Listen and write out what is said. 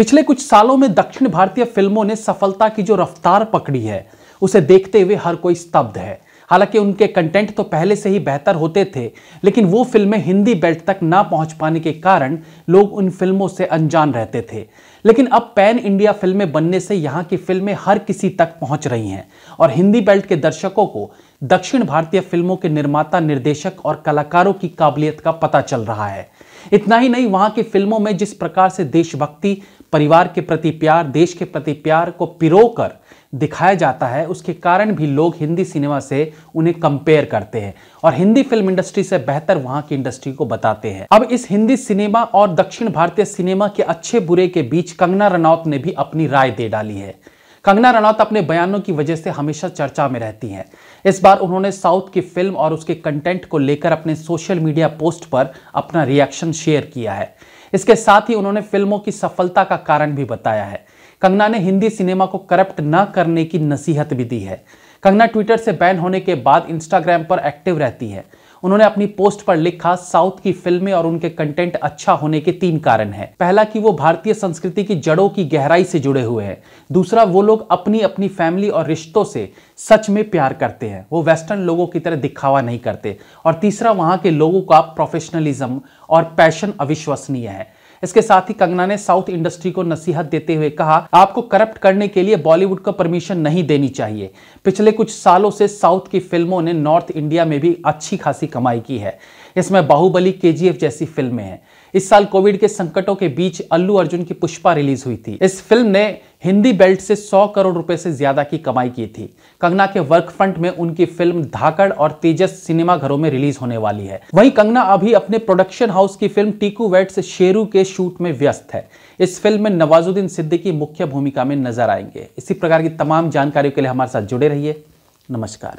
पिछले कुछ सालों में दक्षिण भारतीय फिल्मों ने सफलता की जो रफ्तार पकड़ी है उसे देखते हुए हर कोई स्तब्ध है हालांकि उनके कंटेंट तो पहले से ही बेहतर होते थे लेकिन वो फिल्में हिंदी बेल्ट तक ना पहुंच पाने के कारण लोग उन फिल्मों से अनजान रहते थे लेकिन अब पैन इंडिया फिल्में बनने से यहाँ की फिल्में हर किसी तक पहुँच रही हैं और हिंदी बेल्ट के दर्शकों को दक्षिण भारतीय फिल्मों के निर्माता निर्देशक और कलाकारों की काबिलियत का पता चल रहा है इतना ही नहीं वहाँ की फिल्मों में जिस प्रकार से देशभक्ति परिवार के प्रति प्यार देश के प्रति प्यार को पिरो कर दिखाया जाता है उसके कारण भी लोग हिंदी सिनेमा से उन्हें कंपेयर करते हैं और हिंदी फिल्म इंडस्ट्री से बेहतर वहां की इंडस्ट्री को बताते हैं अब इस हिंदी सिनेमा और दक्षिण भारतीय सिनेमा के अच्छे बुरे के बीच बीच कंगना रनौत ने भी अपनी राय दे डाली है कंगना रनौत अपने बयानों की वजह से हमेशा चर्चा में रहती हैं इस बार उन्होंने साउथ की फिल्म और उसके कंटेंट को लेकर अपने सोशल मीडिया पोस्ट पर अपना रिएक्शन शेयर किया है इसके साथ ही उन्होंने फिल्मों की सफलता का कारण भी बताया है कंगना ने हिंदी सिनेमा को करप्ट न करने की नसीहत भी दी है कंगना ट्विटर से बैन होने के बाद इंस्टाग्राम पर एक्टिव रहती है उन्होंने अपनी पोस्ट पर लिखा साउथ की फिल्में और उनके कंटेंट अच्छा होने के तीन कारण है पहला कि वो भारतीय संस्कृति की जड़ों की गहराई से जुड़े हुए हैं दूसरा वो लोग अपनी अपनी फैमिली और रिश्तों से सच में प्यार करते हैं वो वेस्टर्न लोगों की तरह दिखावा नहीं करते और तीसरा वहाँ के लोगों का प्रोफेशनलिज्म और पैशन अविश्वसनीय है इसके साथ ही कंगना ने साउथ इंडस्ट्री को नसीहत देते हुए कहा आपको करप्ट करने के लिए बॉलीवुड को परमिशन नहीं देनी चाहिए पिछले कुछ सालों से साउथ की फिल्मों ने नॉर्थ इंडिया में भी अच्छी खासी कमाई की है इसमें बाहुबली के जैसी फिल्में हैं इस साल कोविड के संकटों के बीच अल्लू अर्जुन की पुष्पा रिलीज हुई थी इस फिल्म ने हिंदी बेल्ट से 100 करोड़ रुपए से ज्यादा की कमाई की थी कंगना के वर्क फ्रंट में उनकी फिल्म धाकड़ और तेजस सिनेमाघरों में रिलीज होने वाली है वहीं कंगना अभी अपने प्रोडक्शन हाउस की फिल्म टीकू वेट्स शेरू के शूट में व्यस्त है इस फिल्म में नवाजुद्दीन सिद्दीकी मुख्य भूमिका में नजर आएंगे इसी प्रकार की तमाम जानकारियों के लिए हमारे साथ जुड़े रहिए नमस्कार